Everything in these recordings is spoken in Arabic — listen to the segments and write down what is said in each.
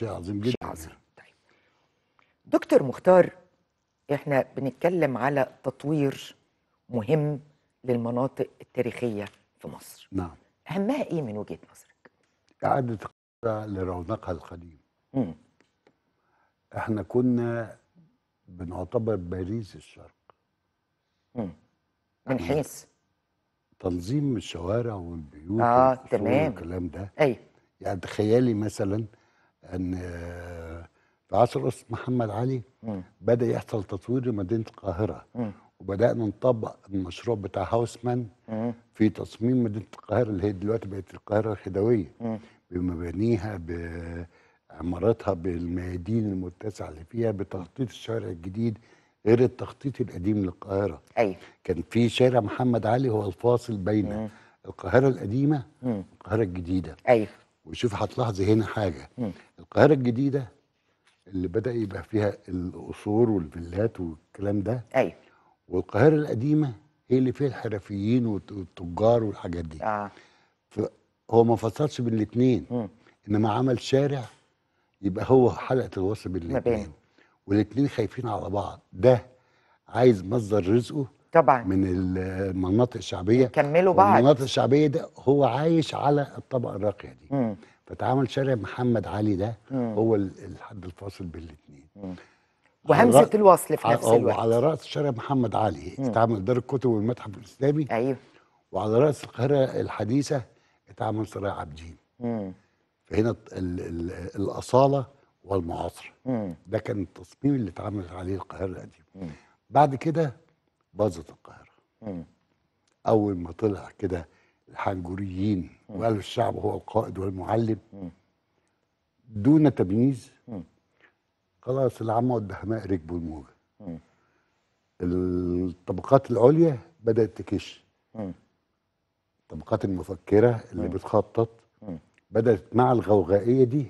شيء عظيم جدا شيء عظيم يعني. طيب دكتور مختار احنا بنتكلم على تطوير مهم للمناطق التاريخيه في مصر نعم اهمها ايه من وجهه نظرك اعاده لرونقها القديم مم. احنا كنا بنعتبر باريس الشرق مم. من حيث تنظيم الشوارع والبيوت اه تمام الكلام ده ايوه يعني تخيلي مثلا ان آه، في عصر رئيس محمد علي بدا يحصل تطوير لمدينه القاهره وبدانا نطبق المشروع بتاع هاوسمان في تصميم مدينه القاهره اللي هي دلوقتي بقت القاهره الخديويه بمبانيها بعماراتها بالميادين المتسعه اللي فيها بتخطيط الشارع الجديد غير التخطيط القديم للقاهره ايوه كان في شارع محمد علي هو الفاصل بين القاهره القديمه والقاهره الجديده ايوه وشوف هتلاحظي هنا حاجه مم. القاهره الجديده اللي بدا يبقى فيها القصور والفيلات والكلام ده ايوه والقاهره القديمه هي اللي فيها الحرفيين والتجار والحاجات دي اه فهو ما فصلش بين الاثنين انما عمل شارع يبقى هو حلقه الوصل بين الاثنين والاثنين خايفين على بعض ده عايز مصدر رزقه طبعا من المناطق الشعبيه كملوا بعض المناطق الشعبيه ده هو عايش على الطبقه الراقيه دي مم. فتعامل شارع محمد علي ده مم. هو الحد الفاصل بين الاثنين وهمزه رأ... الوصل في نفس الوقت وعلى راس شارع محمد علي اتعمل دار الكتب والمتحف الاسلامي ايوه وعلى راس القاهره الحديثه اتعمل سراي عابدين فهنا ال ال الاصاله والمعاصره ده كان التصميم اللي اتعملت عليه القاهره القديمه بعد كده باظت القاهره مم. اول ما طلع كده الحنجوريين وقالوا الشعب هو القائد والمعلم مم. دون تمييز خلاص العامه والدهماء ركبوا الموجه الطبقات العليا بدات تكش الطبقات المفكره اللي بتخطط بدات مع الغوغائيه دي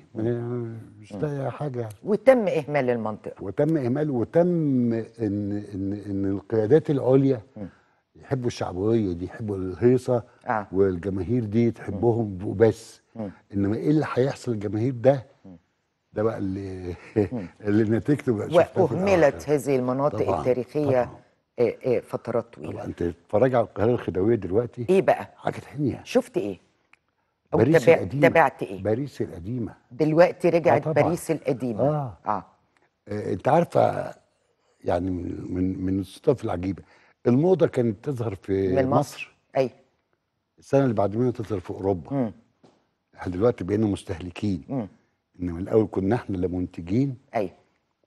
مش لاقي حاجه وتم اهمال المنطقه وتم اهمال وتم ان ان ان القيادات العليا يحبوا الشعبويه دي يحبوا الهيصه آه. والجماهير دي تحبهم وبس انما ايه اللي هيحصل الجماهير ده ده بقى اللي اللي نتيجته بقى واهملت هذه المناطق طبعًا التاريخيه طبعًا إيه إيه فترات طويله طبعا انت تتفرج على القاهره الخديويه دلوقتي ايه بقى؟ حاجه تحنيها شفت ايه؟ باريس تبع... القديمة تابعت ايه؟ باريس القديمة دلوقتي رجعت آه باريس القديمة آه. آه. آه انت عارفة يعني من من, من الصدف العجيبة الموضة كانت تظهر في من مصر, اي السنة اللي بعد منها تظهر في أوروبا احنا دلوقتي بقينا مستهلكين م. انما الأول كنا احنا اللي منتجين اي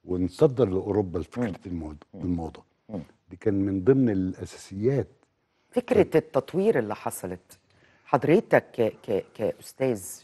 ونصدر لأوروبا فكرة الموضة الموضة دي كان من ضمن الأساسيات فكرة التطوير اللي حصلت حضرتك كاستاذ